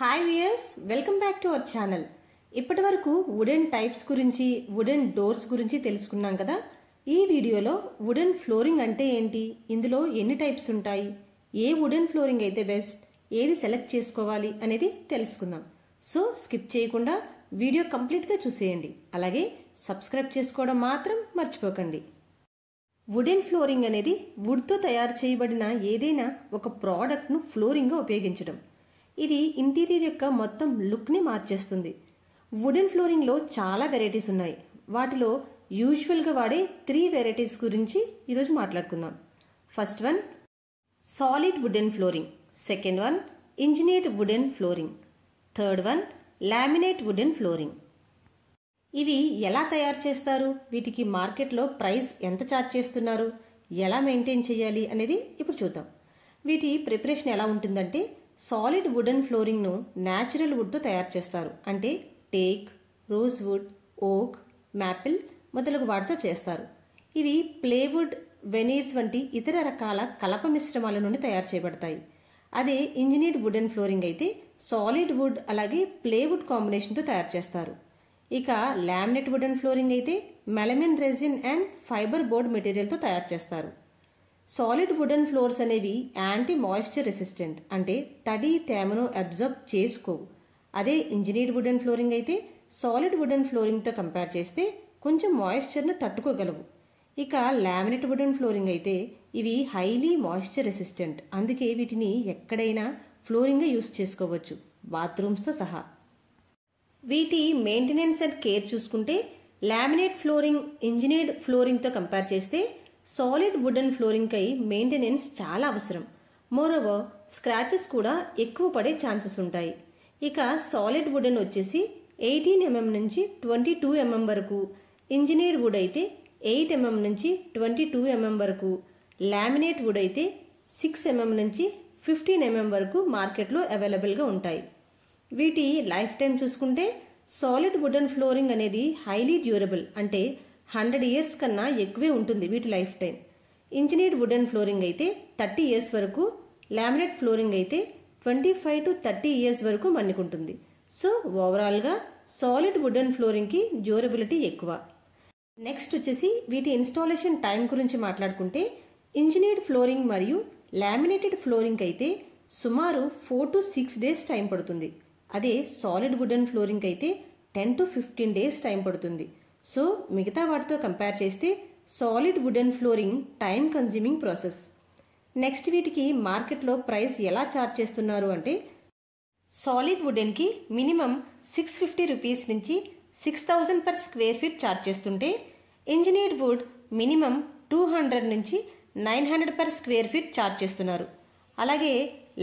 hi viewers welcome back to our channel ఇప్పటి వరకు wooden types గురించి వుడెన్ డోర్స్ గురించి తెలుసుకున్నాం కదా ఈ వీడియోలో వుడెన్ ఫ్లోరింగ్ అంటే ఏంటి ఇందులో ఎన్ని టైప్స్ ఉంటాయి ఏ వుడెన్ ఫ్లోరింగ్ అయితే బెస్ట్ ఏది సెలెక్ట్ చేసుకోవాలి అనేది తెలుసుకుందాం సో స్కిప్ చేయకుండా వీడియో కంప్లీట్గా చూసేయండి అలాగే సబ్స్క్రైబ్ చేసుకోవడం మాత్రం మర్చిపోకండి వుడెన్ ఫ్లోరింగ్ అనేది వుడ్తో తయారు చేయబడిన ఏదైనా ఒక ప్రోడక్ట్ను ఫ్లోరింగ్గా ఉపయోగించడం ఇది ఇంటీరియర్ యొక్క మొత్తం లుక్ని మార్చేస్తుంది వుడెన్ ఫ్లోరింగ్లో చాలా వెరైటీస్ ఉన్నాయి వాటిలో యూజువల్గా వాడే త్రీ వెరైటీస్ గురించి ఈరోజు మాట్లాడుకుందాం first one solid wooden flooring second one engineered wooden flooring third one laminate wooden flooring ఇవి ఎలా తయారు చేస్తారు వీటికి మార్కెట్లో ప్రైస్ ఎంత ఛార్జ్ చేస్తున్నారు ఎలా మెయింటైన్ చేయాలి అనేది ఇప్పుడు చూద్దాం వీటి ప్రిపరేషన్ ఎలా ఉంటుందంటే సాలిడ్ వుడెన్ ఫ్లోరింగ్ను న్యాచురల్ వుడ్తో తయారు చేస్తారు అంటే teak rosewood oak maple మొదలగు వాటితో చేస్తారు ఇవి ప్లేవుడ్ వెనీర్స్ వంటి ఇతర రకాల కలప మిశ్రమాల నుండి తయారు చేయబడతాయి అదే ఇంజనీర్డ్ వుడెన్ ఫ్లోరింగ్ అయితే సాలిడ్ వుడ్ అలాగే ప్లేవుడ్ కాంబినేషన్తో తయారు చేస్తారు ఇక వుడ్ వుడెన్ ఫ్లోరింగ్ అయితే melamine resin and fibre board మెటీరియల్తో తయారు చేస్తారు సాలిడ్ వుడెన్ ఫ్లోర్స్ అనేవి యాంటీ మాయిశ్చర్ రెసిస్టెంట్ అంటే తడి తేమను అబ్జర్బ్ చేసుకోవు అదే ఇంజనీర్డ్ వుడెన్ ఫ్లోరింగ్ అయితే సాలిడ్ వుడెన్ ఫ్లోరింగ్తో కంపేర్ చేస్తే కొంచెం మాయిశ్చర్ను తట్టుకోగలవు ఇక లామినేట్ వుడెన్ ఫ్లోరింగ్ అయితే ఇవి హైలీ మాయిశ్చర్ రెసిస్టెంట్ అందుకే వీటిని ఎక్కడైనా ఫ్లోరింగ్గా యూస్ చేసుకోవచ్చు బాత్రూమ్స్తో సహా వీటి మెయింటెనెన్స్ అండ్ కేర్ చూసుకుంటే లామినేట్ ఫ్లోరింగ్ ఇంజనీర్డ్ ఫ్లోరింగ్తో కంపేర్ చేస్తే సాలిడ్ వుడెన్ ఫ్లోరింగ్కై మెయింటెనెన్స్ చాలా అవసరం మోరవర్ స్క్రాచెస్ కూడా ఎక్కువ పడే ఛాన్సెస్ ఉంటాయి ఇక సాలిడ్ వుడెన్ వచ్చేసి ఎయిటీన్ ఎంఎం mm నుంచి ట్వంటీ టూ ఎంఎం వరకు ఇంజనీర్డ్ వుడ్ అయితే ఎయిట్ ఎంఎం mm నుంచి ట్వంటీ టూ ఎంఎం వరకు లామినేట్ వుడ్ అయితే సిక్స్ ఎంఎం mm నుంచి ఫిఫ్టీన్ ఎంఎం వరకు మార్కెట్లో అవైలబుల్గా ఉంటాయి వీటి లైఫ్ టైం చూసుకుంటే సాలిడ్ వుడెన్ ఫ్లోరింగ్ అనేది హైలీ డ్యూరబుల్ అంటే హండ్రెడ్ ఇయర్స్ కన్నా ఎక్కువే ఉంటుంది వీటి lifetime engineered wooden flooring అయితే థర్టీ ఇయర్స్ వరకు లామినేట్ ఫ్లోరింగ్ అయితే twenty five to thirty years వరకు మన్నికుంటుంది సో ఓవరాల్గా సాలిడ్ వుడెన్ ఫ్లోరింగ్కి డ్యూరబిలిటీ ఎక్కువ నెక్స్ట్ వచ్చేసి వీటి ఇన్స్టాలేషన్ టైం గురించి మాట్లాడుకుంటే ఇంజనీర్డ్ ఫ్లోరింగ్ మరియు లామినేటెడ్ ఫ్లోరింగ్ అయితే సుమారు four to six days time పడుతుంది అదే సాలిడ్ వుడెన్ ఫ్లోరింగ్ అయితే ten to fifteen days time పడుతుంది సో మిగతా వాటితో కంపేర్ చేస్తే solid wooden flooring time consuming process next వీటికి మార్కెట్లో ప్రైస్ ఎలా ఛార్జ్ చేస్తున్నారు అంటే సాలిడ్ వుడెన్కి మినిమం సిక్స్ ఫిఫ్టీ రూపీస్ నుంచి six thousand per square feet charge చేస్తుంటే engineered wood minimum two hundred నుంచి nine hundred per square feet charge చేస్తున్నారు అలాగే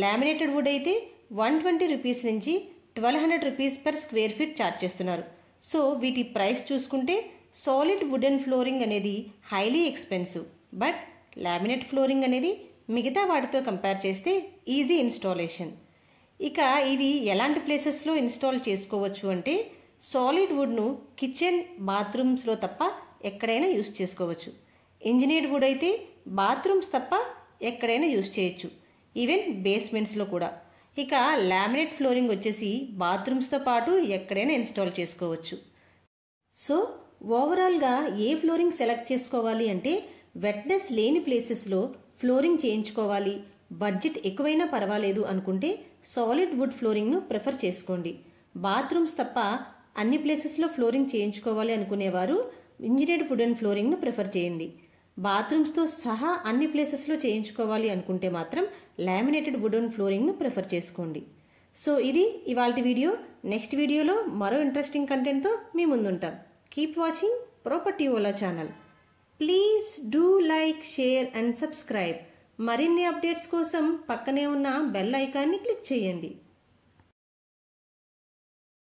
లామినేటెడ్ వుడ్ అయితే వన్ ట్వంటీ రూపీస్ నుంచి twelve hundred rupees per square feet charge చేస్తున్నారు so వీటి price చూసుకుంటే solid wooden flooring అనేది highly expensive but laminate flooring అనేది మిగతా వాటితో కంపేర్ చేస్తే ఈజీ ఇన్స్టాలేషన్ ఇక ఇవి ఎలాంటి ప్లేసెస్లో ఇన్స్టాల్ చేసుకోవచ్చు అంటే సాలిడ్ వుడ్ను కిచెన్ బాత్రూమ్స్లో తప్ప ఎక్కడైనా యూస్ చేసుకోవచ్చు ఇంజనీర్డ్ వుడ్ అయితే బాత్రూమ్స్ తప్ప ఎక్కడైనా యూస్ చేయొచ్చు ఈవెన్ బేస్మెంట్స్లో కూడా ఇక లామినేట్ ఫ్లోరింగ్ వచ్చేసి బాత్రూమ్స్తో పాటు ఎక్కడైనా ఇన్స్టాల్ చేసుకోవచ్చు సో ఓవరాల్గా ఏ ఫ్లోరింగ్ సెలెక్ట్ చేసుకోవాలి అంటే వెట్నెస్ లేని ప్లేసెస్లో ఫ్లోరింగ్ చేయించుకోవాలి బడ్జెట్ ఎక్కువైనా పర్వాలేదు అనుకుంటే సాలిడ్ వుడ్ ఫ్లోరింగ్ను ప్రిఫర్ చేసుకోండి బాత్రూమ్స్ తప్ప అన్ని ప్లేసెస్లో ఫ్లోరింగ్ చేయించుకోవాలి అనుకునేవారు ఇంజనీర్డ్ అండ్ ఫ్లోరింగ్ను ప్రిఫర్ చేయండి బాత్రూమ్స్తో సహా అన్ని ప్లేసెస్లో చేయించుకోవాలి అనుకుంటే మాత్రం లామినేటెడ్ వుడన్ ఫ్లోరింగ్ను ప్రిఫర్ చేసుకోండి సో ఇది ఇవాళ వీడియో నెక్స్ట్ వీడియోలో మరో ఇంట్రెస్టింగ్ కంటెంట్తో మీ ముందుంటాం కీప్ వాచింగ్ ప్రాపర్టీ ఓలా channel please do like share and subscribe మరిన్ని అప్డేట్స్ కోసం పక్కనే ఉన్న బెల్ ఐకాన్ని క్లిక్ చేయండి